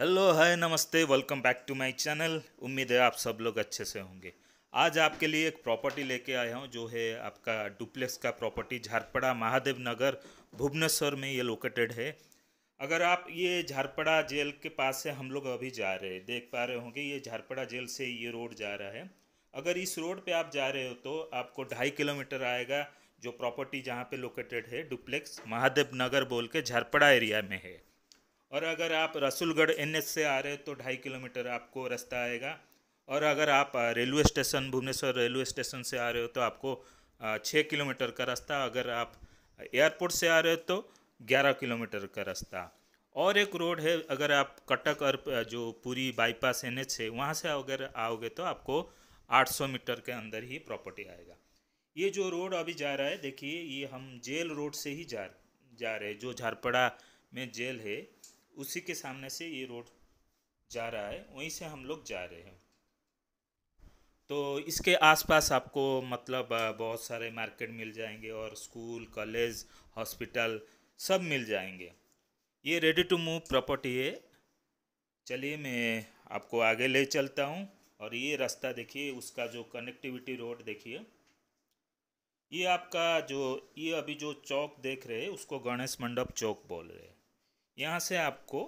hello hi नमस्ते welcome back to my channel उम्मीद है आप सब लोग अच्छे से होंगे आज आपके लिए एक प्रॉपर्टी लेके आया हूँ जो है आपका डुप्लेक्स का प्रॉपर्टी झारपड़ा महादेव नगर भुवनेश्वर में ये लोकेटेड है अगर आप ये झारपड़ा जेल के पास से हम लोग अभी जा रहे हैं देख पा रहे होंगे ये झारपड़ा जेल से ये रोड जा रहा है अगर इस रोड पर आप जा रहे हो तो आपको ढाई किलोमीटर आएगा जो प्रॉपर्टी जहाँ पर लोकेटेड है डुप्लेक्स महादेव नगर बोल के झारपड़ा एरिया में है और अगर आप रसूलगढ़ एन से आ रहे हो तो ढाई किलोमीटर आपको रास्ता आएगा और अगर आप railway station Bhubaneswar railway station से आ रहे हो तो आपको छः किलोमीटर का रास्ता अगर आप एयरपोर्ट से आ रहे हो तो ग्यारह किलोमीटर का रास्ता और एक रोड है अगर आप कटक और जो पूरी बाईपास एन एच है वहाँ से अगर आओगे तो आपको 800 मीटर के अंदर ही प्रॉपर्टी आएगा ये जो रोड अभी जा रहा है देखिए ये हम जेल रोड से ही जा जा रहे हैं जो झारपड़ा में जेल है उसी के सामने से ये रोड जा रहा है वहीं से हम लोग जा रहे हैं तो इसके आसपास आपको मतलब बहुत सारे मार्केट मिल जाएंगे और स्कूल कॉलेज हॉस्पिटल सब मिल जाएंगे ये रेडी टू मूव प्रॉपर्टी है चलिए मैं आपको आगे ले चलता हूँ और ये रास्ता देखिए उसका जो कनेक्टिविटी रोड देखिए ये आपका जो ये अभी जो चौक देख रहे हैं उसको गणेश मंडप चौक बोल रहे हैं यहाँ से आपको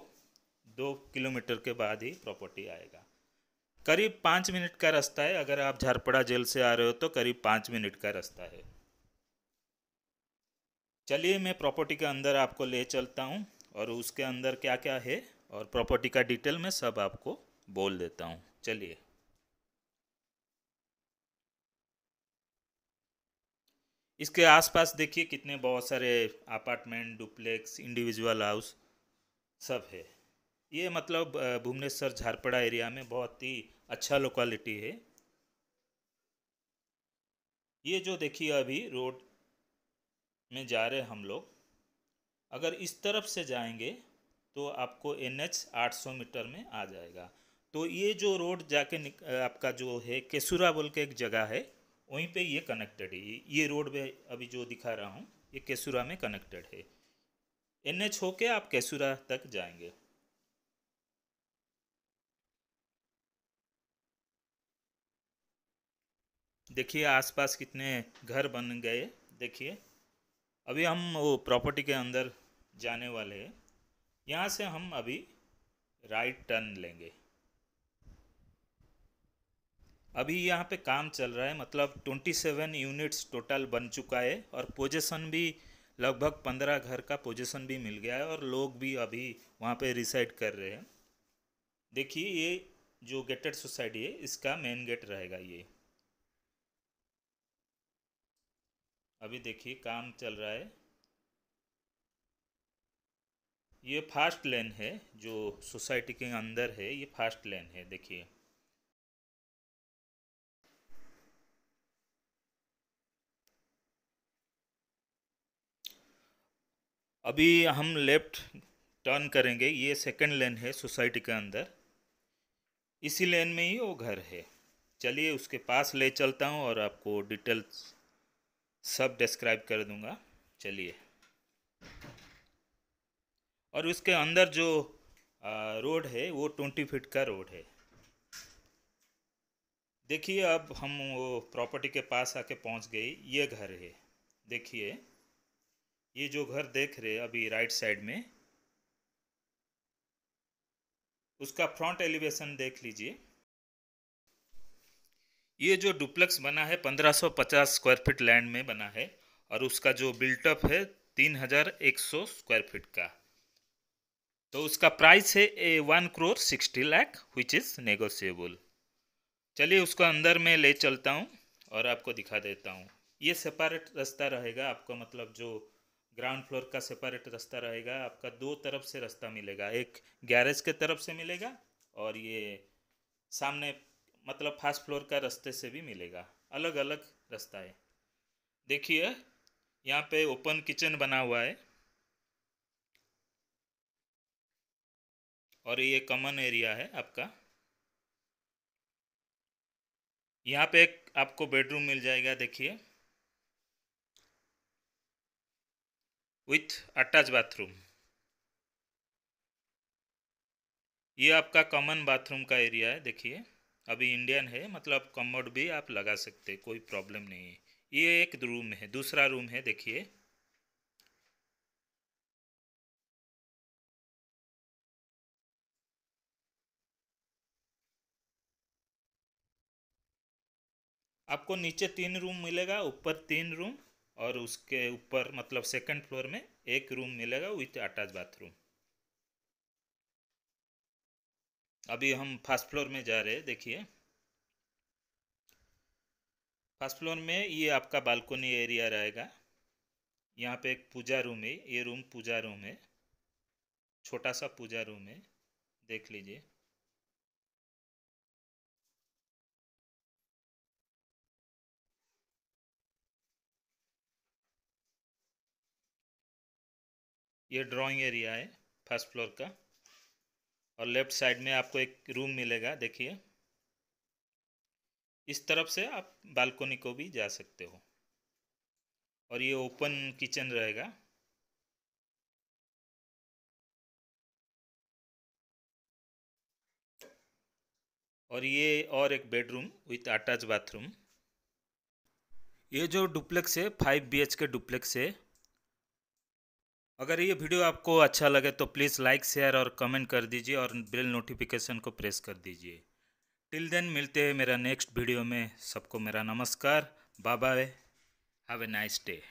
दो किलोमीटर के बाद ही प्रॉपर्टी आएगा करीब पाँच मिनट का रास्ता है अगर आप झारपड़ा जेल से आ रहे हो तो करीब पाँच मिनट का रास्ता है चलिए मैं प्रॉपर्टी के अंदर आपको ले चलता हूँ और उसके अंदर क्या क्या है और प्रॉपर्टी का डिटेल में सब आपको बोल देता हूँ चलिए इसके आसपास देखिए कितने बहुत सारे अपार्टमेंट डुप्लेक्स इंडिविजुअल हाउस सब है ये मतलब भुवनेश्वर झारपड़ा एरिया में बहुत ही अच्छा लोकेलिटी है ये जो देखिए अभी रोड में जा रहे हम लोग अगर इस तरफ से जाएंगे तो आपको एन एच आठ सौ मीटर में आ जाएगा तो ये जो रोड जाके आपका जो है केसुरा बोल के एक जगह है वहीं पे ये कनेक्टेड है ये रोड में अभी जो दिखा रहा हूँ ये केसुरा में कनेक्टेड है एनएच होके आप कैसूरा तक जाएंगे देखिए आसपास कितने घर बन गए देखिए अभी हम वो प्रॉपर्टी के अंदर जाने वाले हैं यहाँ से हम अभी राइट टर्न लेंगे अभी यहाँ पे काम चल रहा है मतलब 27 यूनिट्स टोटल बन चुका है और पोजीशन भी लगभग पंद्रह घर का पोजीशन भी मिल गया है और लोग भी अभी वहाँ पे रिसाइड कर रहे हैं देखिए ये जो गेटेड सोसाइटी है इसका मेन गेट रहेगा ये अभी देखिए काम चल रहा है ये फास्ट लेन है जो सोसाइटी के अंदर है ये फास्ट लेन है देखिए अभी हम लेफ्ट टर्न करेंगे ये सेकंड लेन है सोसाइटी के अंदर इसी लेन में ही वो घर है चलिए उसके पास ले चलता हूँ और आपको डिटेल्स सब डिस्क्राइब कर दूँगा चलिए और उसके अंदर जो रोड है वो ट्वेंटी फीट का रोड है देखिए अब हम वो प्रॉपर्टी के पास आके पहुंच गए ये घर है देखिए ये जो घर देख रहे अभी राइट साइड में उसका फ्रंट एलिवेशन देख लीजिए ये जो डुप्लेक्स बना है 1550 स्क्वायर फीट लैंड में बना है और उसका जो बिल्टअप है 3100 स्क्वायर फीट का तो उसका प्राइस है a one crore sixty lakh which is negotiable चलिए उसको अंदर में ले चलता हूँ और आपको दिखा देता हूँ ये सेपरेट रास्ता रहेगा आपका मतलब जो ग्राउंड फ्लोर का सेपरेट रास्ता रहेगा आपका दो तरफ से रास्ता मिलेगा एक गैरेज के तरफ से मिलेगा और ये सामने मतलब फर्स्ट फ्लोर का रास्ते से भी मिलेगा अलग अलग रास्ता है देखिए यहाँ पे ओपन किचन बना हुआ है और ये कॉमन एरिया है आपका यहाँ पे एक आपको बेडरूम मिल जाएगा देखिए विथ अटैच बाथरूम ये आपका कॉमन बाथरूम का एरिया है देखिए अभी इंडियन है मतलब कमोड भी आप लगा सकते कोई प्रॉब्लम नहीं है ये एक रूम है दूसरा रूम है देखिए आपको नीचे तीन रूम मिलेगा ऊपर तीन रूम और उसके ऊपर मतलब सेकंड फ्लोर में एक रूम मिलेगा विथ अटैच बाथरूम अभी हम फर्स्ट फ्लोर में जा रहे हैं देखिए फर्स्ट फ्लोर में ये आपका बालकोनी एरिया रहेगा यहाँ पे एक पूजा रूम है ये रूम पूजा रूम है छोटा सा पूजा रूम है देख लीजिए ये ड्राइंग एरिया है फर्स्ट फ्लोर का और लेफ्ट साइड में आपको एक रूम मिलेगा देखिए इस तरफ से आप बालकोनी को भी जा सकते हो और ये ओपन किचन रहेगा और ये और एक बेडरूम विथ अटैच बाथरूम ये जो डुप्लेक्स है फाइव बी के डुप्लेक्स है अगर ये वीडियो आपको अच्छा लगे तो प्लीज़ लाइक शेयर और कमेंट कर दीजिए और बेल नोटिफिकेशन को प्रेस कर दीजिए टिल देन मिलते हैं मेरा नेक्स्ट वीडियो में सबको मेरा नमस्कार bye bye have a nice day